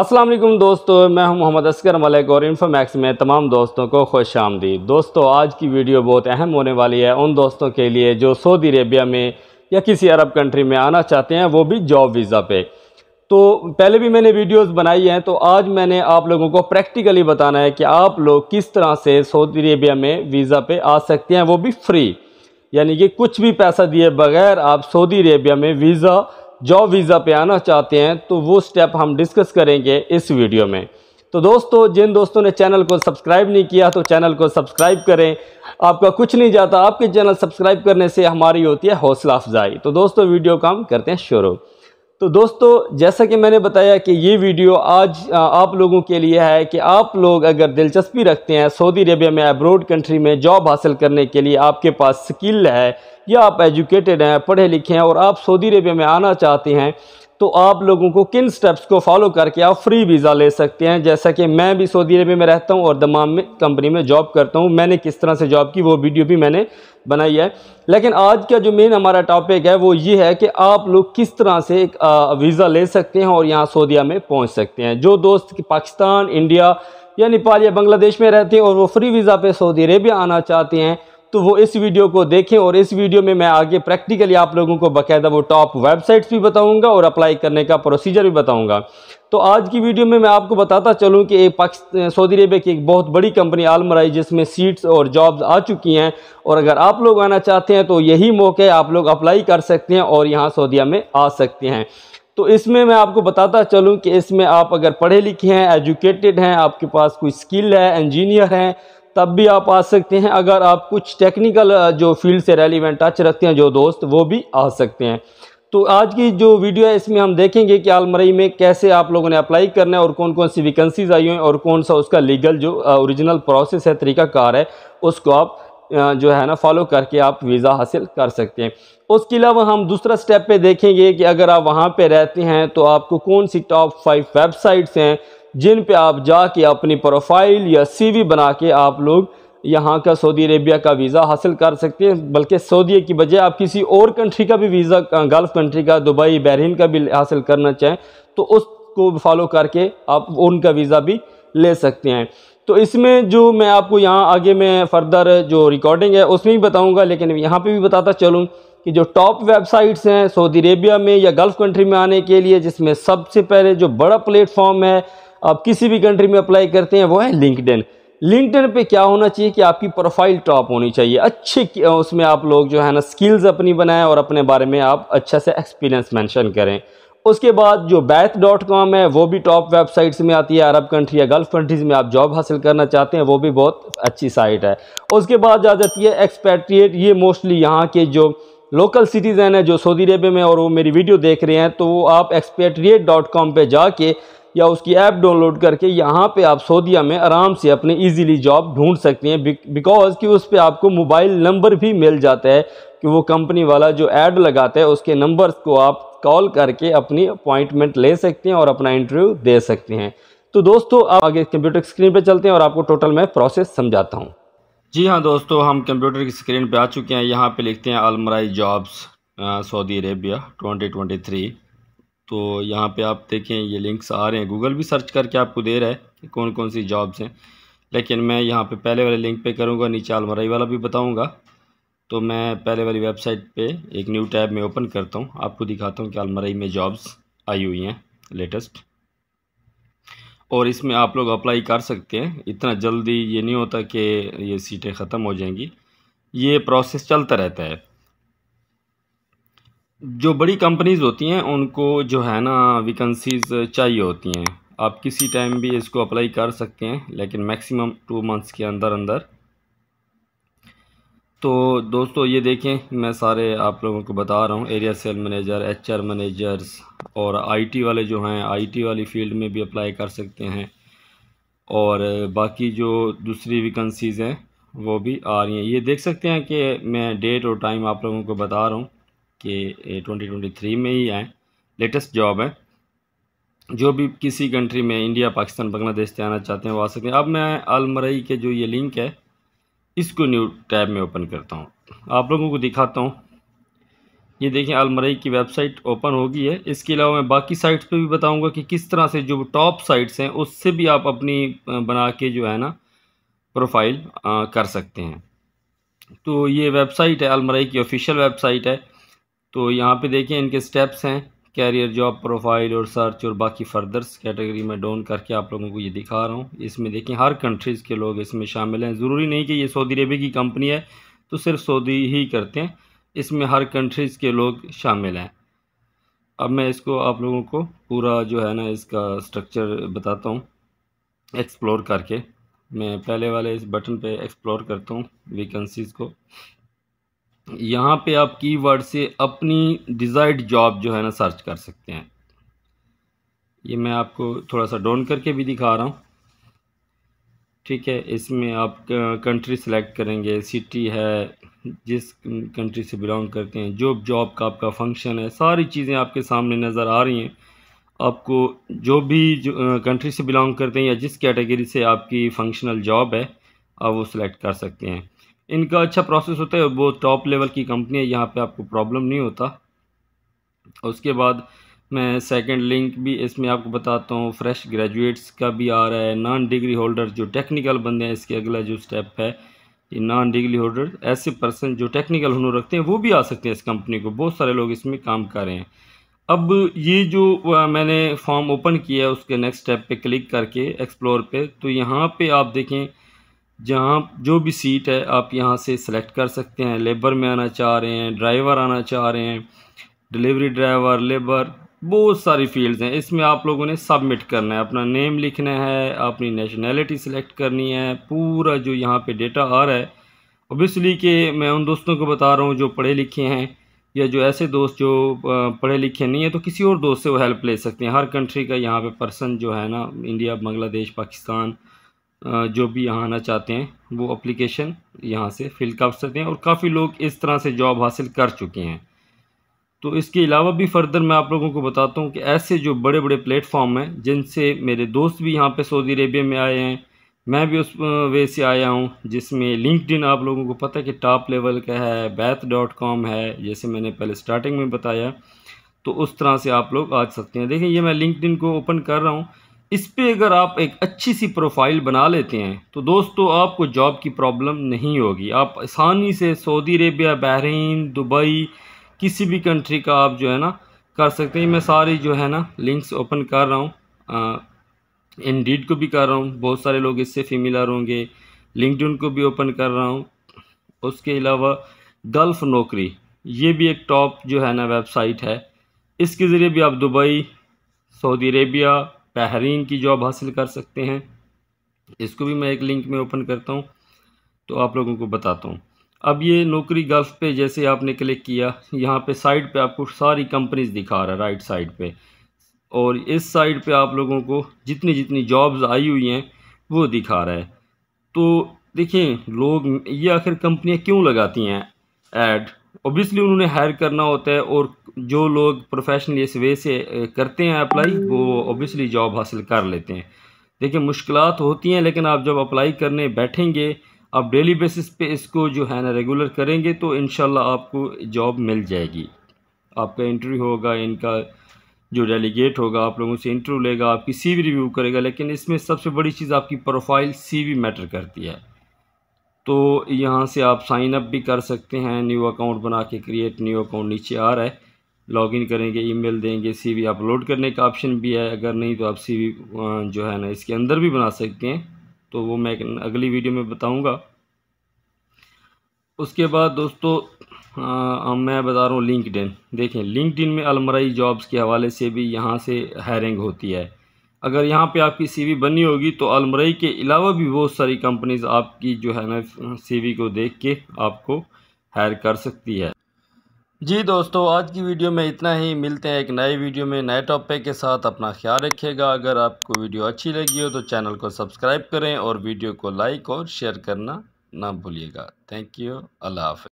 अस्सलाम वालेकुम दोस्तों मैं हूं मोहम्मद असगर मलिक और इन्फोमैक्स में तमाम दोस्तों को खुश आमदी दोस्तों आज की वीडियो बहुत अहम होने वाली है उन दोस्तों के लिए जो सऊदी अरेबिया में या किसी अरब कंट्री में आना चाहते हैं वो भी जॉब वीज़ा पे तो पहले भी मैंने वीडियोस बनाई हैं तो आज मैंने आप लोगों को प्रैक्टिकली बताना है कि आप लोग किस तरह से सऊदी अरेबिया में वीज़ा पे आ सकते हैं वो भी फ्री यानी कि कुछ भी पैसा दिए बगैर आप सऊदी अरेबिया में वीज़ा जॉब वीज़ा पे आना चाहते हैं तो वो स्टेप हम डिस्कस करेंगे इस वीडियो में तो दोस्तों जिन दोस्तों ने चैनल को सब्सक्राइब नहीं किया तो चैनल को सब्सक्राइब करें आपका कुछ नहीं जाता आपके चैनल सब्सक्राइब करने से हमारी होती है हौसला अफजाई तो दोस्तों वीडियो हम करते हैं शुरू तो दोस्तों जैसा कि मैंने बताया कि ये वीडियो आज आप लोगों के लिए है कि आप लोग अगर दिलचस्पी रखते हैं सऊदी अरबिया में अब्रोड कंट्री में जॉब हासिल करने के लिए आपके पास स्किल है या आप एजुकेटेड हैं पढ़े लिखे हैं और आप सऊदी अरबिया में आना चाहते हैं तो आप लोगों को किन स्टेप्स को फॉलो करके आप फ्री वीज़ा ले सकते हैं जैसा कि मैं भी सऊदी अरबिया में रहता हूँ और दमाम में कंपनी में जॉब करता हूँ मैंने किस तरह से जॉब की वो वीडियो भी मैंने बनाई है लेकिन आज का जो मेन हमारा टॉपिक है वो ये है कि आप लोग किस तरह से एक वीज़ा ले सकते हैं और यहाँ सऊदिया में पहुँच सकते हैं जो दोस्त पाकिस्तान इंडिया या नेपाल या बांग्लादेश में रहते हैं और वो फ्री वीज़ा पे सऊदी अरेबिया आना चाहते हैं तो वो इस वीडियो को देखें और इस वीडियो में मैं आगे प्रैक्टिकली आप लोगों को बाकायदा वो टॉप वेबसाइट्स भी बताऊंगा और अप्लाई करने का प्रोसीजर भी बताऊंगा तो आज की वीडियो में मैं आपको बताता चलूं कि एक सऊदी अरेबिया की एक बहुत बड़ी कंपनी आलमराई जिसमें सीट्स और जॉब्स आ चुकी हैं और अगर आप लोग आना चाहते हैं तो यही मौके आप लोग अप्लाई कर सकते हैं और यहाँ सऊदिया में आ सकते हैं तो इसमें मैं आपको बताता चलूँ कि इसमें आप अगर पढ़े लिखे हैं एजुकेटेड हैं आपके पास कोई स्किल है इंजीनियर हैं तब भी आप आ सकते हैं अगर आप कुछ टेक्निकल जो फील्ड से रेलिवेंट टच रखते हैं जो दोस्त वो भी आ सकते हैं तो आज की जो वीडियो है इसमें हम देखेंगे कि आलमरई में कैसे आप लोगों ने अप्लाई करना है और कौन कौन सी वैकेंसीज आई हुई हैं और कौन सा उसका लीगल जो ओरिजिनल प्रोसेस है तरीकाकार है उसको आप जो है ना फॉलो करके आप वीज़ा हासिल कर सकते हैं उसके अलावा हम दूसरा स्टेप पे देखेंगे कि अगर आप वहाँ पे रहते हैं तो आपको कौन सी टॉप फाइव वेबसाइट्स हैं जिन पे आप जाके अपनी प्रोफाइल या सीवी बना के आप लोग यहाँ का सऊदी अरेबिया का वीज़ा हासिल कर सकते हैं बल्कि सऊदी की बजाय आप किसी और कंट्री का भी वीज़ा गल्फ़ कंट्री का दुबई बहरीन का भी हासिल करना चाहें तो उसको फॉलो करके आप उनका वीज़ा भी ले सकते हैं तो इसमें जो मैं आपको यहाँ आगे मैं फर्दर जो रिकॉर्डिंग है उसमें भी बताऊँगा लेकिन यहाँ पर भी बताता चलूँ कि जो टॉप वेबसाइट्स हैं सऊदी अरेबिया में या गल्फ़ कंट्री में आने के लिए जिसमें सबसे पहले जो बड़ा प्लेटफॉर्म है आप किसी भी कंट्री में अप्लाई करते हैं वो है लिंकड लिंकडन पे क्या होना चाहिए कि आपकी प्रोफाइल टॉप होनी चाहिए अच्छे उसमें आप लोग जो है ना स्किल्स अपनी बनाएं और अपने बारे में आप अच्छा से एक्सपीरियंस मेंशन करें उसके बाद जो बैथ डॉट कॉम है वो भी टॉप वेबसाइट्स में आती है अरब कंट्री या गल्फ़ कंट्रीज़ में आप जॉब हासिल करना चाहते हैं वो भी बहुत अच्छी साइट है उसके बाद आ जाती है एक्सपेट्रिएट ये मोस्टली यहाँ के जो लोकल सिटीज़न है जो सऊदी अरेबिया में और वो मेरी वीडियो देख रहे हैं तो आप एक्सपेट्रिएट डॉट कॉम पर जाके या उसकी ऐप डाउनलोड करके यहाँ पे आप सऊदिया में आराम से अपने इजीली जॉब ढूंढ सकते हैं बिकॉज़ कि उस पर आपको मोबाइल नंबर भी मिल जाता है कि वो कंपनी वाला जो ऐड लगाता है उसके नंबर को आप कॉल करके अपनी अपॉइंटमेंट ले सकते हैं और अपना इंटरव्यू दे सकते हैं तो दोस्तों आप आगे कंप्यूटर स्क्रीन पर चलते हैं और आपको टोटल मैं प्रोसेस समझाता हूँ जी हाँ दोस्तों हम कंप्यूटर की स्क्रीन पर आ चुके हैं यहाँ पर लिखते हैं Almarai jobs Saudi Arabia twenty तो यहाँ पे आप देखें ये लिंक्स आ रहे हैं गूगल भी सर्च करके आपको दे रहा है कि कौन कौन सी जॉब्स हैं लेकिन मैं यहाँ पे पहले वाले लिंक पे करूँगा नीचे आलमराई वाला भी बताऊँगा तो मैं पहले वाली वेबसाइट पे एक न्यू टैब में ओपन करता हूँ आपको दिखाता हूँ कि आलमराई में जॉब्स आई हुई हैं लेटेस्ट और इसमें आप लोग अप्लाई कर सकते हैं इतना जल्दी ये नहीं होता कि ये सीटें ख़त्म हो जाएंगी ये प्रोसेस चलता रहता है जो बड़ी कंपनीज़ होती हैं उनको जो है ना वैकेंसीज़ चाहिए होती हैं आप किसी टाइम भी इसको अप्लाई कर सकते हैं लेकिन मैक्सिमम टू मंथ्स के अंदर अंदर तो दोस्तों ये देखें मैं सारे आप लोगों को बता रहा हूँ area sale manager HR managers और आईटी वाले जो हैं आईटी वाली फील्ड में भी अप्लाई कर सकते हैं और बाकी जो दूसरी वैकेंसीज़ हैं वो भी आ रही हैं ये देख सकते हैं कि मैं डेट और टाइम आप लोगों को बता रहा हूँ के ट्वेंटी ट्वेंटी थ्री में ही आए लेटेस्ट जॉब है जो भी किसी कंट्री में इंडिया पाकिस्तान बांग्लादेश से आना चाहते हैं वो आ सकते हैं अब मैं अलमरई के जो ये लिंक है इसको न्यू टैब में ओपन करता हूँ आप लोगों को दिखाता हूँ ये देखें अलमरई की वेबसाइट ओपन होगी है इसके अलावा मैं बाकी साइट्स पे भी बताऊंगा कि किस तरह से जो टॉप साइट्स हैं उससे भी आप अपनी बना के जो है ना प्रोफाइल कर सकते हैं तो ये वेबसाइट है अलमरई की ऑफिशियल वेबसाइट है तो यहाँ पे देखिए इनके स्टेप्स हैं कैरियर जॉब प्रोफाइल और सर्च और बाकी फर्दर्स कैटेगरी में डाउन करके आप लोगों को ये दिखा रहा हूँ इसमें देखें हर कंट्रीज़ के लोग इसमें शामिल हैं ज़रूरी नहीं कि ये सऊदी अरबिया की कंपनी है तो सिर्फ सऊदी ही करते हैं इसमें हर कंट्रीज़ के लोग शामिल हैं अब मैं इसको आप लोगों को पूरा जो है ना इसका स्ट्रक्चर बताता हूँ एक्सप्लोर करके मैं पहले वाले इस बटन पे एक्सप्लोर करता हूँ वेकेंसीज़ को यहाँ पे आप कीवर्ड से अपनी डिज़ायर्ड जॉब जो है ना सर्च कर सकते हैं ये मैं आपको थोड़ा सा डाउन करके भी दिखा रहा हूँ ठीक है इसमें आप कंट्री सेलेक्ट करेंगे सिटी है जिस कंट्री से बिलोंग करते हैं जो जॉब का आपका फंक्शन है सारी चीज़ें आपके सामने नज़र आ रही हैं आपको जो भी जो कंट्री से बिलोंग करते हैं या जिस कैटेगरी से आपकी फंक्शनल जॉब है आप वो सिलेक्ट कर सकते हैं इनका अच्छा प्रोसेस होता है वो टॉप लेवल की कंपनी है यहाँ पे आपको प्रॉब्लम नहीं होता उसके बाद मैं सेकंड लिंक भी इसमें आपको बताता हूँ फ्रेश ग्रेजुएट्स का भी आ रहा है नॉन डिग्री होल्डर जो टेक्निकल बंदे हैं इसके अगला जो स्टेप है नॉन डिग्री होल्डर ऐसे पर्सन जो टेक्निकल हुनर रखते हैं वो भी आ सकते हैं इस कंपनी को बहुत सारे लोग इसमें काम कर रहे हैं अब ये जो मैंने फॉर्म ओपन किया है उसके नेक्स्ट स्टेप पे क्लिक करके एक्सप्लोर पे तो यहाँ पे आप देखें जहाँ जो भी सीट है आप यहाँ से सेलेक्ट कर सकते हैं लेबर में आना चाह रहे हैं ड्राइवर आना चाह रहे हैं डिलीवरी ड्राइवर लेबर बहुत सारी फील्ड्स हैं इसमें आप लोगों ने सबमिट करना है अपना नेम लिखना है अपनी नेशनैलिटी सेलेक्ट करनी है पूरा जो यहाँ पे डेटा आ रहा है ओबियसली कि मैं उन दोस्तों को बता रहा हूँ जो पढ़े लिखे हैं या जो ऐसे दोस्त जो पढ़े लिखे नहीं हैं तो किसी और दोस्त से वो हेल्प ले सकते हैं हर कंट्री का यहाँ पर पर्सन जो है ना इंडिया बांग्लादेश पाकिस्तान जो भी यहाँ आना चाहते हैं वो अप्लीकेशन यहाँ से फिल कर सकते हैं और काफ़ी लोग इस तरह से जॉब हासिल कर चुके हैं तो इसके अलावा भी फर्दर मैं आप लोगों को बताता हूँ कि ऐसे जो बड़े बड़े प्लेटफॉर्म हैं जिनसे मेरे दोस्त भी यहाँ पे सऊदी अरेबिया में आए हैं मैं भी उस वे से आया हूँ जिसमें लिंकड आप लोगों को पता है कि टॉप लेवल का है बैथ डॉट कॉम है जैसे मैंने पहले स्टार्टिंग में बताया तो उस तरह से आप लोग आ सकते हैं देखिए ये मैं लिंकड को ओपन कर रहा हूँ इस पर अगर आप एक अच्छी सी प्रोफाइल बना लेते हैं तो दोस्तों आपको जॉब की प्रॉब्लम नहीं होगी आप आसानी से सऊदी अरेबिया बहरीन दुबई किसी भी कंट्री का आप जो है ना कर सकते हैं मैं सारी जो है ना लिंक्स ओपन कर रहा हूँ इंडीड को भी कर रहा हूँ बहुत सारे लोग इससे फीमिलर होंगे लिंकड को भी ओपन कर रहा हूँ उसके अलावा गल्फ़ नौकरी ये भी एक टॉप जो है ना वेबसाइट है इसके ज़रिए भी आप दुबई सऊदी अरेबिया बहरीन की जॉब हासिल कर सकते हैं इसको भी मैं एक लिंक में ओपन करता हूँ तो आप लोगों को बताता हूँ अब ये नौकरी गल्फ पे जैसे आपने क्लिक किया यहाँ पे साइड पे आपको सारी कंपनीज दिखा रहा है राइट साइड पे और इस साइड पे आप लोगों को जितनी जितनी जॉब्स आई हुई हैं वो दिखा रहा है तो देखिए लोग ये आखिर कंपनियाँ क्यों लगाती हैं ऐड ओबियसली उन्होंने हायर करना होता है और जो लोग प्रोफेशनली इस वे से करते हैं अप्लाई वो ओबियसली जॉब हासिल कर लेते हैं देखिए मुश्किल होती हैं लेकिन आप जब अप्लाई करने बैठेंगे आप डेली बेसिस पे इसको जो है ना रेगुलर करेंगे तो इन आपको जॉब मिल जाएगी आपका इंटरव्यू होगा इनका जो डेलीगेट होगा आप लोगों से इंटरव्यू लेगा आपकी सीवी रिव्यू करेगा लेकिन इसमें सबसे बड़ी चीज़ आपकी प्रोफाइल वी मैटर करती है तो यहाँ से आप साइन अप भी कर सकते हैं न्यू अकाउंट बना के क्रिएट न्यू अकाउंट नीचे आ रहा है लॉगिन करेंगे ईमेल देंगे सीवी अपलोड करने का ऑप्शन भी है अगर नहीं तो आप सीवी जो है ना इसके अंदर भी बना सकते हैं तो वो मैं अगली वीडियो में बताऊंगा उसके बाद दोस्तों आ, मैं बता रहा हूँ लिंकडिन देखें लिंकडिन में अलमराई जॉब्स के हवाले से भी यहाँ से हायरिंग होती है अगर यहाँ पे आपकी सीवी बनी होगी तो अलमराई के अलावा भी बहुत सारी कंपनीज आपकी जो है ना सीवी को देख के आपको हायर कर सकती है जी दोस्तों आज की वीडियो में इतना ही मिलते हैं एक नए वीडियो में नए टॉपिक के साथ अपना ख्याल रखिएगा अगर आपको वीडियो अच्छी लगी हो तो चैनल को सब्सक्राइब करें और वीडियो को लाइक और शेयर करना ना भूलिएगा थैंक यू अल्लाह हाफ